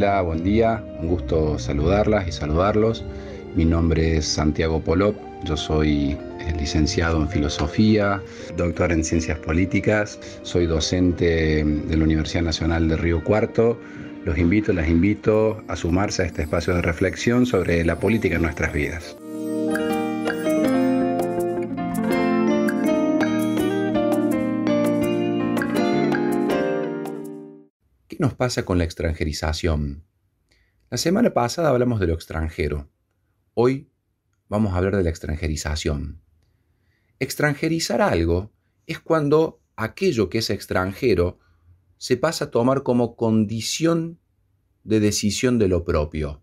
Hola, buen día, un gusto saludarlas y saludarlos. Mi nombre es Santiago Polop, yo soy eh, licenciado en filosofía, doctor en ciencias políticas, soy docente de la Universidad Nacional de Río Cuarto. Los invito, las invito a sumarse a este espacio de reflexión sobre la política en nuestras vidas. nos pasa con la extranjerización? La semana pasada hablamos de lo extranjero. Hoy vamos a hablar de la extranjerización. Extranjerizar algo es cuando aquello que es extranjero se pasa a tomar como condición de decisión de lo propio.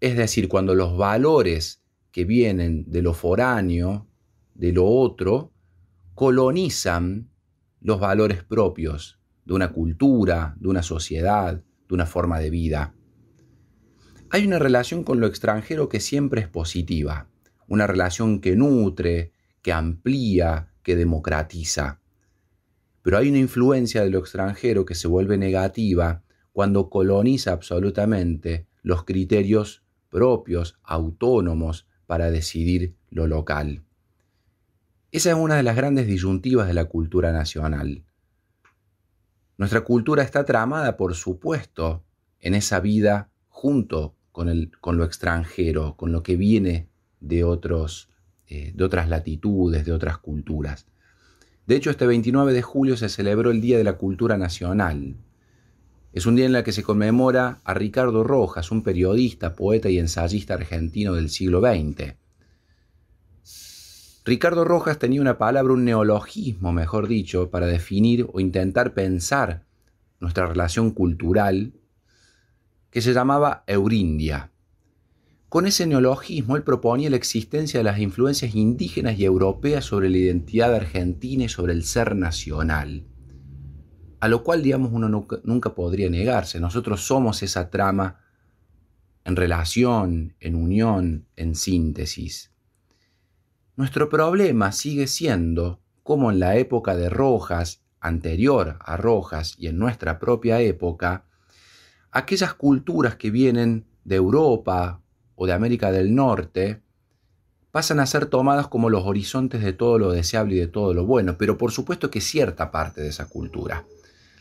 Es decir, cuando los valores que vienen de lo foráneo, de lo otro, colonizan los valores propios, de una cultura, de una sociedad, de una forma de vida. Hay una relación con lo extranjero que siempre es positiva, una relación que nutre, que amplía, que democratiza. Pero hay una influencia de lo extranjero que se vuelve negativa cuando coloniza absolutamente los criterios propios, autónomos, para decidir lo local. Esa es una de las grandes disyuntivas de la cultura nacional. Nuestra cultura está tramada, por supuesto, en esa vida junto con, lo extranjero, con lo que viene de, otros, eh, de otras latitudes, de otras culturas. De hecho, este 29 de julio se celebró el Día de la Cultura Nacional. Es un día en el que se conmemora a Ricardo Rojas, un periodista, poeta y ensayista argentino del siglo XX. Ricardo Rojas tenía una palabra, un neologismo, mejor dicho, para definir o intentar pensar nuestra relación cultural, que se llamaba Eurindia. Con ese neologismo, él proponía la existencia de las influencias indígenas y europeas sobre la identidad argentina y sobre el ser nacional. A lo cual, digamos, uno nunca, nunca podría negarse. Nosotros somos esa trama en relación, en unión, en síntesis. Nuestro problema sigue siendo, como en la época de Rojas, anterior a Rojas y en nuestra propia época, aquellas culturas que vienen de Europa o de América del Norte pasan a ser tomadas como los horizontes de todo lo deseable y de todo lo bueno, pero por supuesto que cierta parte de esa cultura,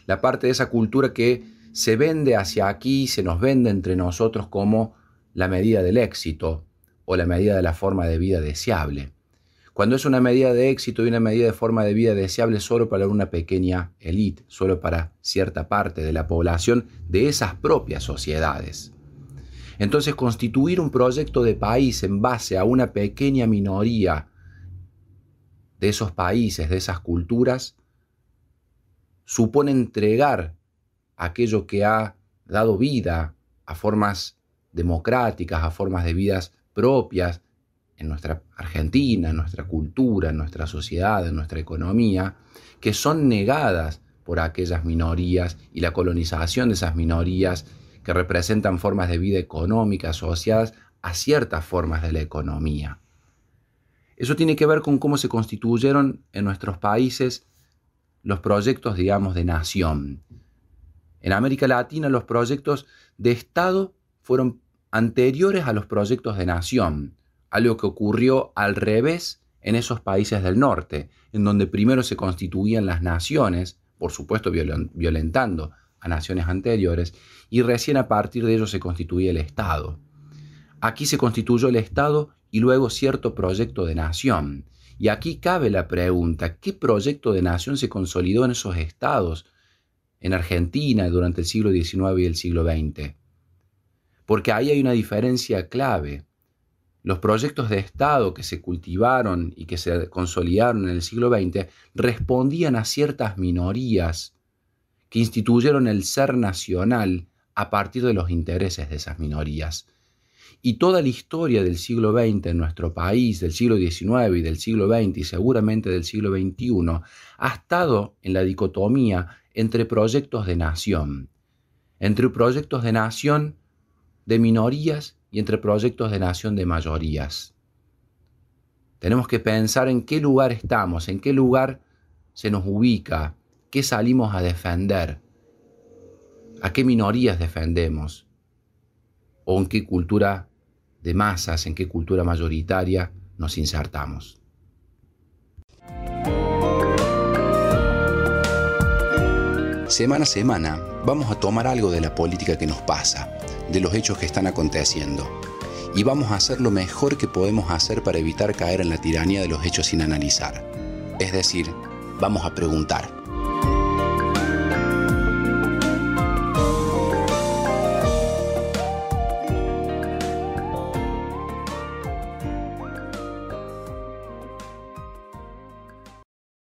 la parte de esa cultura que se vende hacia aquí, se nos vende entre nosotros como la medida del éxito o la medida de la forma de vida deseable. Cuando es una medida de éxito y una medida de forma de vida deseable solo para una pequeña élite, solo para cierta parte de la población de esas propias sociedades. Entonces, constituir un proyecto de país en base a una pequeña minoría de esos países, de esas culturas, supone entregar aquello que ha dado vida a formas democráticas, a formas de vidas propias, en nuestra Argentina, en nuestra cultura, en nuestra sociedad, en nuestra economía, que son negadas por aquellas minorías y la colonización de esas minorías que representan formas de vida económica asociadas a ciertas formas de la economía. Eso tiene que ver con cómo se constituyeron en nuestros países los proyectos, digamos, de nación. En América Latina los proyectos de Estado fueron anteriores a los proyectos de nación algo que ocurrió al revés en esos países del norte, en donde primero se constituían las naciones, por supuesto violentando a naciones anteriores, y recién a partir de ello se constituía el Estado. Aquí se constituyó el Estado y luego cierto proyecto de nación. Y aquí cabe la pregunta, ¿qué proyecto de nación se consolidó en esos estados en Argentina durante el siglo XIX y el siglo XX? Porque ahí hay una diferencia clave. Los proyectos de Estado que se cultivaron y que se consolidaron en el siglo XX respondían a ciertas minorías que instituyeron el ser nacional a partir de los intereses de esas minorías. Y toda la historia del siglo XX en nuestro país, del siglo XIX y del siglo XX y seguramente del siglo XXI, ha estado en la dicotomía entre proyectos de nación, entre proyectos de nación de minorías y entre proyectos de nación de mayorías. Tenemos que pensar en qué lugar estamos, en qué lugar se nos ubica, qué salimos a defender, a qué minorías defendemos, o en qué cultura de masas, en qué cultura mayoritaria nos insertamos. Semana a semana vamos a tomar algo de la política que nos pasa de los hechos que están aconteciendo. Y vamos a hacer lo mejor que podemos hacer para evitar caer en la tiranía de los hechos sin analizar. Es decir, vamos a preguntar.